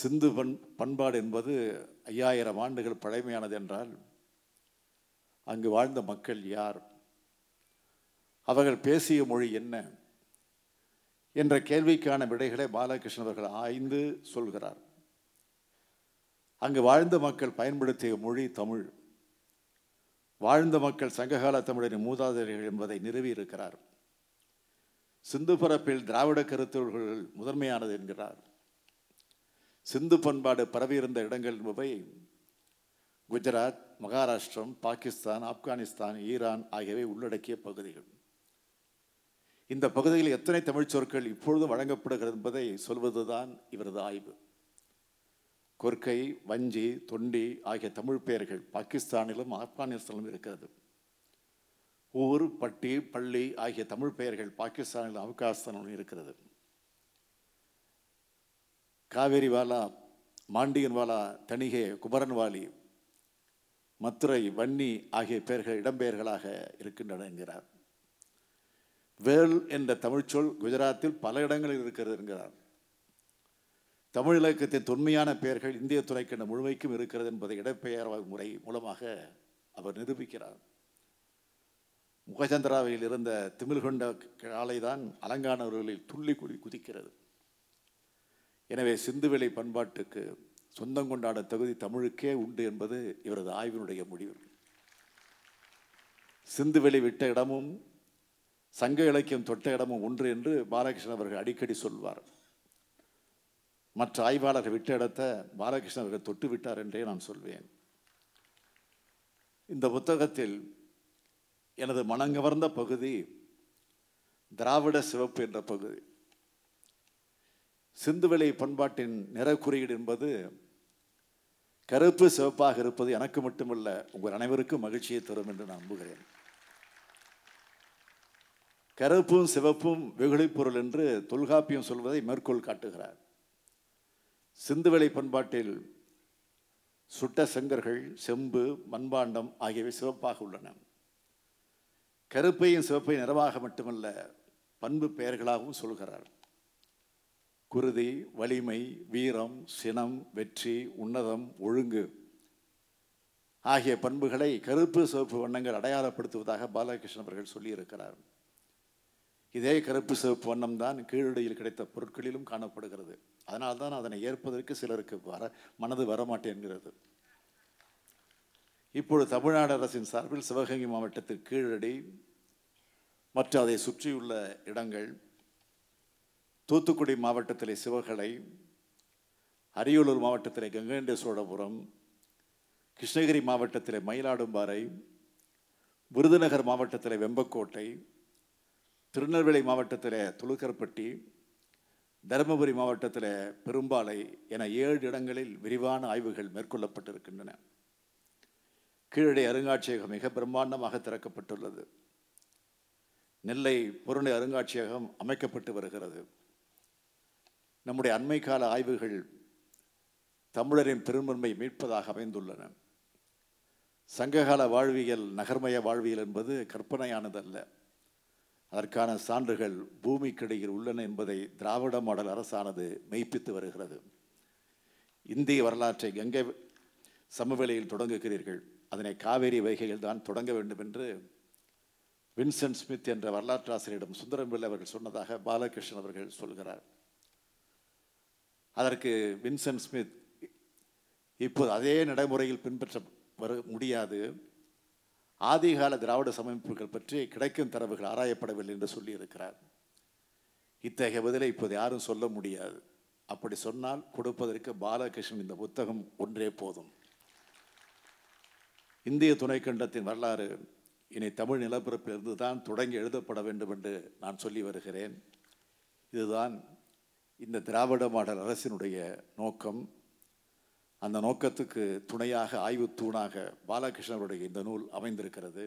சிந்து பண் பண்பாடு என்பது ஐயாயிரம் ஆண்டுகள் பழமையானது என்றால் அங்கு வாழ்ந்த மக்கள் யார் அவர்கள் பேசிய மொழி என்ன என்ற கேள்விக்கான விடைகளை பாலகிருஷ்ணன் அவர்கள் ஆய்ந்து சொல்கிறார் அங்கு வாழ்ந்த மக்கள் பயன்படுத்திய மொழி தமிழ் வாழ்ந்த மக்கள் சங்ககால தமிழரின் மூதாதையர்கள் என்பதை நிறுவியிருக்கிறார் சிந்து பரப்பில் திராவிட கருத்தொழில்கள் முதன்மையானது என்கிறார் சிந்து பண்பாடு பரவியிருந்த இடங்கள் என்பவை குஜராத் மகாராஷ்டிரம் பாகிஸ்தான் ஆப்கானிஸ்தான் ஈரான் ஆகியவை உள்ளடக்கிய பகுதிகள் இந்த பகுதியில் எத்தனை தமிழ் சொற்கள் இப்பொழுது வழங்கப்படுகிறது என்பதை சொல்வதுதான் இவரது ஆய்வு கொர்க்கை வஞ்சி தொண்டி ஆகிய தமிழ் பெயர்கள் பாகிஸ்தானிலும் ஆப்கானிஸ்தானிலும் இருக்கிறது ஊர் பட்டி பள்ளி ஆகிய தமிழ் பெயர்கள் பாகிஸ்தானிலும் ஆப்கானிஸ்தானிலும் இருக்கிறது காவேரி வாலா மாண்டியன் வாலா தணிகே குமரன்வாலி மதுரை வன்னி ஆகிய பெயர்கள் இடம்பெயர்களாக இருக்கின்றன என்கிறார் வேல் என்ற தமிழ்ச்சொல் குஜராத்தில் பல இடங்களில் இருக்கிறது என்கிறார் தமிழ் இலக்கியத்தின் தொன்மையான பெயர்கள் இந்திய துணைக்கின்ற முழுமைக்கும் இருக்கிறது என்பதை இடப்பெயர் முறை மூலமாக அவர் நிரூபிக்கிறார் முகச்சந்திராவையில் இருந்த திமிழ்கொண்ட ஆலைதான் அலங்கானவர்களில் துள்ளி குடி குதிக்கிறது எனவே சிந்துவெளி பண்பாட்டுக்கு சொந்தம் கொண்டாட தகுதி தமிழுக்கே உண்டு என்பது இவரது ஆய்வினுடைய முடிவு சிந்துவெளி விட்ட இடமும் சங்க இலக்கியம் தொட்ட இடமும் ஒன்று என்று பாலகிருஷ்ணன் அவர்கள் அடிக்கடி சொல்வார் மற்ற ஆய்வாளர்கள் விட்ட இடத்தை பாலகிருஷ்ணன் அவர்கள் தொட்டு விட்டார் என்றே நான் சொல்வேன் இந்த புத்தகத்தில் எனது மனங்கவர்ந்த பகுதி திராவிட சிவப்பு என்ற பகுதி சிந்துவிலை பண்பாட்டின் நிற குறியீடு என்பது கருப்பு சிவப்பாக இருப்பது எனக்கு மட்டுமல்ல உங்கள் அனைவருக்கும் மகிழ்ச்சியை தரும் என்று நான் நம்புகிறேன் கருப்பும் சிவப்பும் பொருள் என்று தொல்காப்பியம் சொல்வதை மேற்கோள் காட்டுகிறார் சிந்துவெளி பண்பாட்டில் சுட்ட செங்கர்கள் செம்பு மண்பாண்டம் ஆகியவை சிவப்பாக உள்ளன கருப்பையும் சிவப்பையும் நிறவாக மட்டுமல்ல பண்பு பெயர்களாகவும் சொல்கிறார்கள் குருதி வலிமை வீரம் சினம் வெற்றி உன்னதம் ஒழுங்கு ஆகிய பண்புகளை கருப்பு சிவப்பு வண்ணங்கள் அடையாளப்படுத்துவதாக பாலகிருஷ்ணன் அவர்கள் சொல்லியிருக்கிறார் இதே கருப்பு சிவப்பு வண்ணம் தான் கீழடியில் கிடைத்த பொருட்களிலும் காணப்படுகிறது அதனால்தான் அதனை ஏற்பதற்கு சிலருக்கு வர மனது வரமாட்டேங்கிறது இப்பொழுது தமிழ்நாடு அரசின் சார்பில் சிவகங்கை மாவட்டத்தில் கீழடி மற்றும் அதை சுற்றியுள்ள இடங்கள் தூத்துக்குடி மாவட்டத்தில் சிவகலை அரியலூர் மாவட்டத்தில் கங்கண்ட சோழபுரம் கிருஷ்ணகிரி மாவட்டத்தில் மயிலாடும்பாறை விருதுநகர் மாவட்டத்தில் வெம்பக்கோட்டை திருநெல்வேலி மாவட்டத்தில் துளுக்கர்பட்டி தருமபுரி மாவட்டத்தில் பெரும்பாலை என ஏழு இடங்களில் விரிவான ஆய்வுகள் மேற்கொள்ளப்பட்டிருக்கின்றன கீழடி அருங்காட்சியகம் மிக பிரம்மாண்டமாக திறக்கப்பட்டுள்ளது நெல்லை பொருளை அருங்காட்சியகம் அமைக்கப்பட்டு வருகிறது நம்முடைய அண்மை கால ஆய்வுகள் தமிழரின் பெரும்பன்மை மீட்பதாக அமைந்துள்ளன சங்ககால வாழ்வியல் நகர்மய வாழ்வியல் என்பது கற்பனையானதல்ல அதற்கான சான்றுகள் பூமிக்கிடையில் உள்ளன என்பதை திராவிட மாடல் அரசானது மெய்ப்பித்து வருகிறது இந்திய வரலாற்றை கங்கை சமவெளியில் தொடங்குகிறீர்கள் அதனை காவேரி வைகையில் தான் தொடங்க வேண்டும் என்று வின்சென்ட் ஸ்மித் என்ற ஆசிரியரிடம் சுந்தரம் பிள்ளை அவர்கள் சொன்னதாக பாலகிருஷ்ணன் அவர்கள் சொல்கிறார் அதற்கு வின்சென்ட் ஸ்மித் இப்போது அதே நடைமுறையில் பின்பற்ற வர முடியாது ஆதிகால திராவிட சமைப்புகள் பற்றி கிடைக்கும் தரவுகள் ஆராயப்படவில்லை என்று சொல்லியிருக்கிறார் இத்தகைய பதிலை இப்போது யாரும் சொல்ல முடியாது அப்படி சொன்னால் கொடுப்பதற்கு பாலகிருஷ்ணன் இந்த புத்தகம் ஒன்றே போதும் இந்திய துணைக்கண்டத்தின் வரலாறு இனி தமிழ் நிலப்பரப்பிலிருந்து தான் தொடங்கி எழுதப்பட வேண்டும் என்று நான் சொல்லி வருகிறேன் இதுதான் இந்த திராவிட மாடல் அரசினுடைய நோக்கம் அந்த நோக்கத்துக்கு துணையாக ஆய்வு தூணாக பாலகிருஷ்ணனுடைய இந்த நூல் அமைந்திருக்கிறது